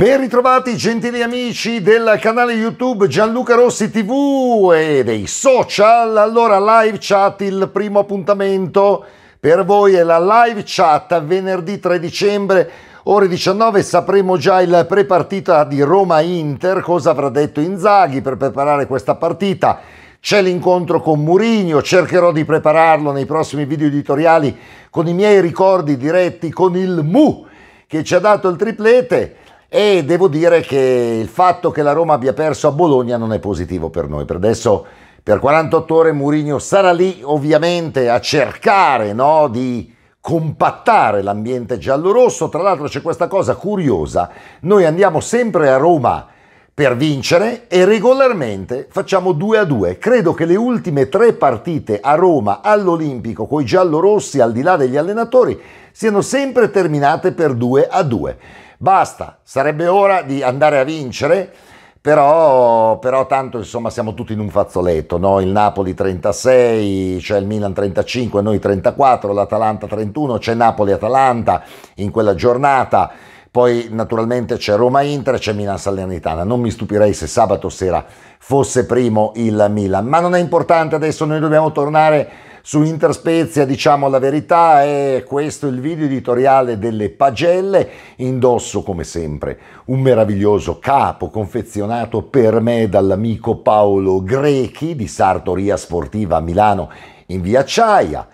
Ben ritrovati gentili amici del canale YouTube Gianluca Rossi TV e dei social. Allora live chat il primo appuntamento per voi è la live chat venerdì 3 dicembre ore 19 sapremo già il prepartita di Roma Inter, cosa avrà detto Inzaghi per preparare questa partita. C'è l'incontro con Murigno, cercherò di prepararlo nei prossimi video editoriali con i miei ricordi diretti con il Mu che ci ha dato il triplete e devo dire che il fatto che la Roma abbia perso a Bologna non è positivo per noi. Per adesso per 48 ore Mourinho sarà lì ovviamente a cercare no, di compattare l'ambiente giallorosso. Tra l'altro c'è questa cosa curiosa, noi andiamo sempre a Roma per vincere e regolarmente facciamo 2 a 2. Credo che le ultime tre partite a Roma all'Olimpico con i giallorossi al di là degli allenatori siano sempre terminate per 2 a 2. Basta, sarebbe ora di andare a vincere. Però, però, tanto insomma siamo tutti in un fazzoletto, no? il Napoli 36, c'è il Milan 35, noi 34, l'Atalanta 31, c'è Napoli-Atalanta in quella giornata, poi naturalmente c'è Roma-Inter, c'è Milan-Salernitana, non mi stupirei se sabato sera fosse primo il Milan, ma non è importante adesso, noi dobbiamo tornare su Interspezia diciamo la verità è questo il video editoriale delle pagelle, indosso come sempre un meraviglioso capo confezionato per me dall'amico Paolo Grechi di Sartoria Sportiva a Milano in via Acciaia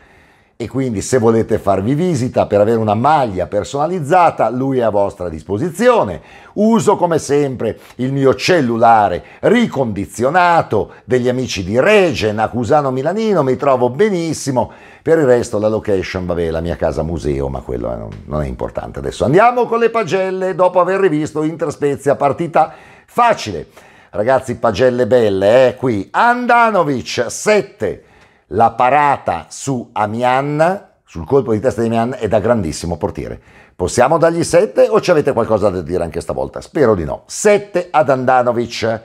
e quindi se volete farvi visita per avere una maglia personalizzata lui è a vostra disposizione. Uso come sempre il mio cellulare ricondizionato degli amici di Regen, Acusano Milanino, mi trovo benissimo. Per il resto la location, vabbè, la mia casa museo, ma quello eh, non, non è importante. Adesso andiamo con le pagelle dopo aver rivisto Interspezia partita facile. Ragazzi, pagelle belle, eh, qui Andanovic 7 la parata su Amian, sul colpo di testa di Amian, è da grandissimo portiere. Possiamo dargli 7 o ci avete qualcosa da dire anche stavolta? Spero di no. 7 ad Andanovic.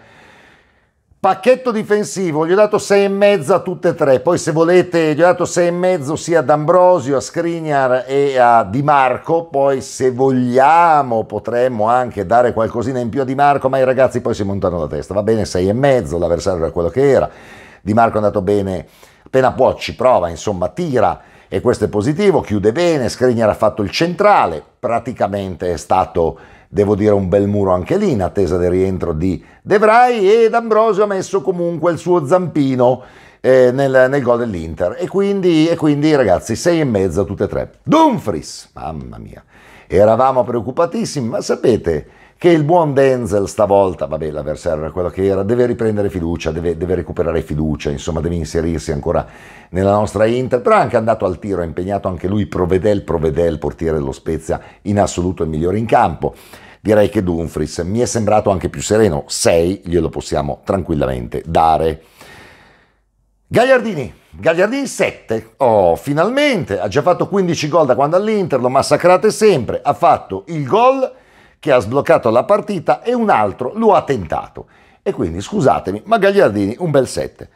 Pacchetto difensivo, gli ho dato 6,5 a tutte e tre, poi se volete gli ho dato 6,5 sia ad Ambrosio, a Skriniar e a Di Marco, poi se vogliamo potremmo anche dare qualcosina in più a Di Marco, ma i ragazzi poi si montano la testa, va bene 6,5, l'avversario era quello che era, Di Marco è andato bene Appena può ci prova, insomma tira e questo è positivo, chiude bene, Skriniar ha fatto il centrale, praticamente è stato, devo dire, un bel muro anche lì in attesa del rientro di De Vrij ed Ambrosio ha messo comunque il suo zampino eh, nel, nel, gol dell'Inter e quindi, e quindi ragazzi 6 e mezzo tutte e tre. Dumfries, mamma mia, eravamo preoccupatissimi, ma sapete che il buon Denzel stavolta, vabbè l'avversario era quello che era, deve riprendere fiducia, deve, deve, recuperare fiducia, insomma deve inserirsi ancora nella nostra Inter, però è anche andato al tiro, ha impegnato anche lui Provedel, Provedel, portiere dello Spezia, in assoluto il migliore in campo. Direi che Dumfries mi è sembrato anche più sereno, 6 glielo possiamo tranquillamente dare. Gagliardini, Gagliardini 7, oh finalmente, ha già fatto 15 gol da quando all'Inter, lo massacrate sempre, ha fatto il gol che ha sbloccato la partita e un altro lo ha tentato. E quindi scusatemi, ma Gagliardini un bel 7.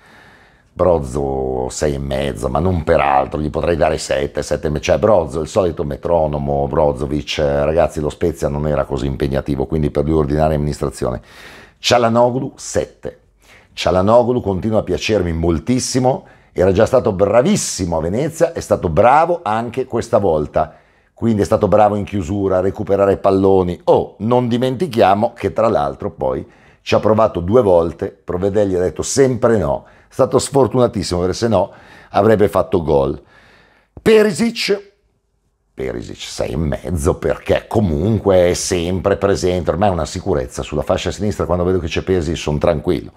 Brozzo 6 e mezzo, ma non per altro, gli potrei dare 7, 7, cioè Brozzo, il solito metronomo, Brozovic, eh, ragazzi lo Spezia non era così impegnativo, quindi per lui ordinare amministrazione. Cialanoglu 7. Cialanoglu continua a piacermi moltissimo, era già stato bravissimo a Venezia, è stato bravo anche questa volta quindi è stato bravo in chiusura a recuperare palloni. Oh, non dimentichiamo che tra l'altro poi ci ha provato due volte, Provedelli ha detto sempre no, è stato sfortunatissimo perché se no avrebbe fatto gol. Perisic, Perisic 6 e mezzo perché comunque è sempre presente, ormai è una sicurezza sulla fascia sinistra quando vedo che c'è Perisic sono tranquillo.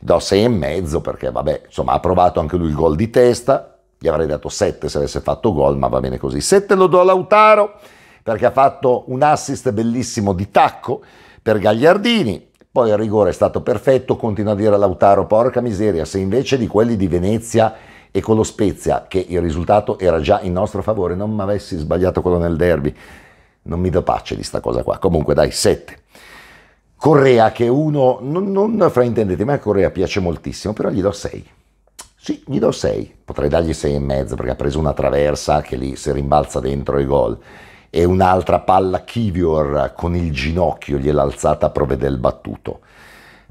Do 6 e mezzo perché vabbè, insomma ha provato anche lui il gol di testa, gli avrei dato 7 se avesse fatto gol, ma va bene così. 7 lo do a Lautaro perché ha fatto un assist bellissimo di tacco per Gagliardini. Poi il rigore è stato perfetto, continua a dire a Lautaro, porca miseria, se invece di quelli di Venezia e con lo Spezia, che il risultato era già in nostro favore, non mi avessi sbagliato quello nel derby, non mi do pace di sta cosa qua. Comunque dai, 7. Correa, che uno, non, non fraintendete, ma a Correa piace moltissimo, però gli do 6. Sì, gli do 6, potrei dargli 6,5 perché ha preso una traversa che lì si rimbalza dentro i gol e un'altra palla Kivior con il ginocchio gliel'ha alzata a provvede il battuto.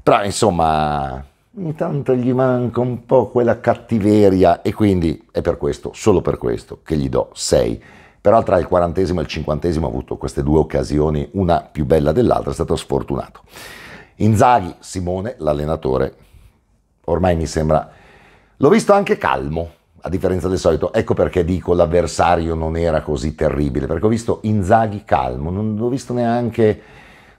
Però insomma, ogni tanto gli manca un po' quella cattiveria e quindi è per questo, solo per questo, che gli do 6. Però tra il quarantesimo e il cinquantesimo ha avuto queste due occasioni, una più bella dell'altra, è stato sfortunato. Inzaghi, Simone, l'allenatore, ormai mi sembra L'ho visto anche calmo, a differenza del solito. Ecco perché dico l'avversario non era così terribile, perché ho visto Inzaghi calmo, non l'ho visto neanche...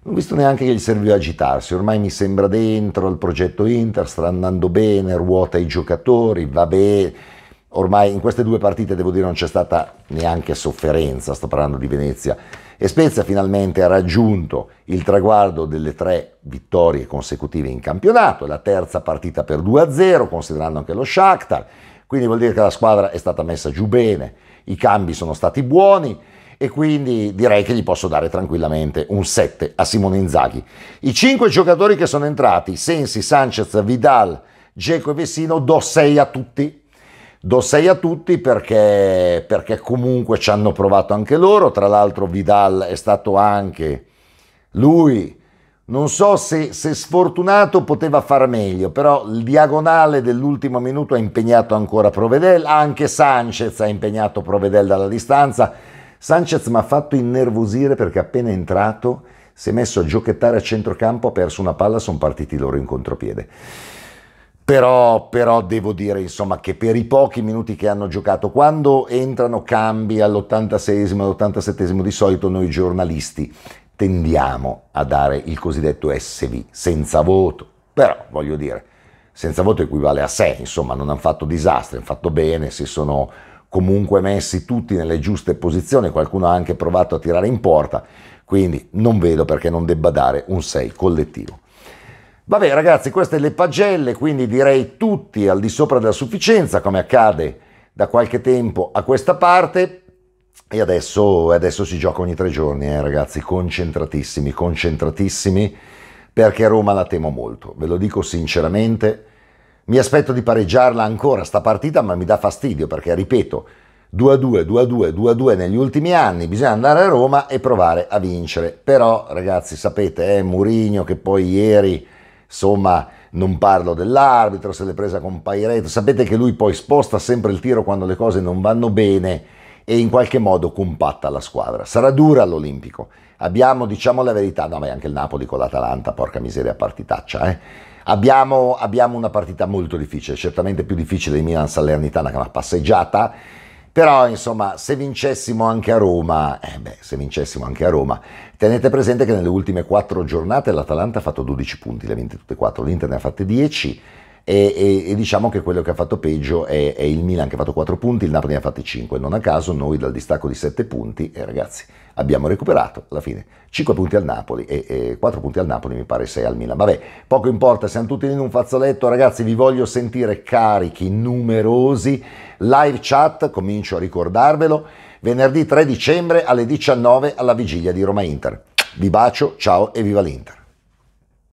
Non ho visto neanche che gli serviva agitarsi, ormai mi sembra dentro al progetto Inter, sta andando bene, ruota i giocatori, va bene, ormai in queste due partite devo dire non c'è stata neanche sofferenza, sto parlando di Venezia, e Spezia finalmente ha raggiunto il traguardo delle tre vittorie consecutive in campionato, la terza partita per 2-0, considerando anche lo Shakhtar, quindi vuol dire che la squadra è stata messa giù bene, i cambi sono stati buoni, e quindi direi che gli posso dare tranquillamente un 7 a Simone Inzaghi. I 5 giocatori che sono entrati, Sensi, Sanchez, Vidal, Geco e Vessino, do 6 a tutti. Do 6 a tutti perché, perché comunque ci hanno provato anche loro, tra l'altro Vidal è stato anche lui, non so se, se sfortunato poteva fare meglio, però il diagonale dell'ultimo minuto ha impegnato ancora Provedel, anche Sanchez ha impegnato Provedel dalla distanza, Sanchez mi ha fatto innervosire perché appena entrato si è messo a giochettare a centrocampo, ha perso una palla, sono partiti loro in contropiede. Però, però, devo dire insomma, che per i pochi minuti che hanno giocato, quando entrano cambi all'86esimo, all'87esimo di solito noi giornalisti tendiamo a dare il cosiddetto SV, senza voto, però voglio dire, senza voto equivale a sé, insomma non hanno fatto disastri, hanno fatto bene, si sono comunque messi tutti nelle giuste posizioni, qualcuno ha anche provato a tirare in porta, quindi non vedo perché non debba dare un 6 collettivo. Vabbè ragazzi, queste le pagelle, quindi direi tutti al di sopra della sufficienza, come accade da qualche tempo a questa parte. E adesso, adesso si gioca ogni tre giorni, eh, ragazzi, concentratissimi, concentratissimi, perché Roma la temo molto, ve lo dico sinceramente. Mi aspetto di pareggiarla ancora sta partita, ma mi dà fastidio perché, ripeto, 2-2, 2-2, 2-2 negli ultimi anni, bisogna andare a Roma e provare a vincere. Però, ragazzi, sapete, è eh, Murigno che poi ieri insomma non parlo dell'arbitro, se l'è presa con Pairetto, sapete che lui poi sposta sempre il tiro quando le cose non vanno bene e in qualche modo compatta la squadra. Sarà dura all'Olimpico, abbiamo, diciamo la verità, no ma è anche il Napoli con l'Atalanta, porca miseria partitaccia, eh. abbiamo, abbiamo una partita molto difficile, certamente più difficile di Milan-Salernitana che una passeggiata, però, insomma, se vincessimo anche a Roma, eh beh, se vincessimo anche a Roma, tenete presente che nelle ultime quattro giornate l'Atalanta ha fatto 12 punti, le ha vinte tutte e quattro, l'Inter ne ha fatte 10, e, e, e, diciamo che quello che ha fatto peggio è, è, il Milan che ha fatto 4 punti, il Napoli ne ha fatti 5, non a caso noi dal distacco di 7 punti, e eh, ragazzi, abbiamo recuperato alla fine 5 punti al Napoli e, e 4 punti al Napoli mi pare 6 al Milan, vabbè, poco importa, siamo tutti in un fazzoletto, ragazzi vi voglio sentire carichi, numerosi, live chat, comincio a ricordarvelo, venerdì 3 dicembre alle 19 alla vigilia di Roma Inter. Vi bacio, ciao e viva l'Inter!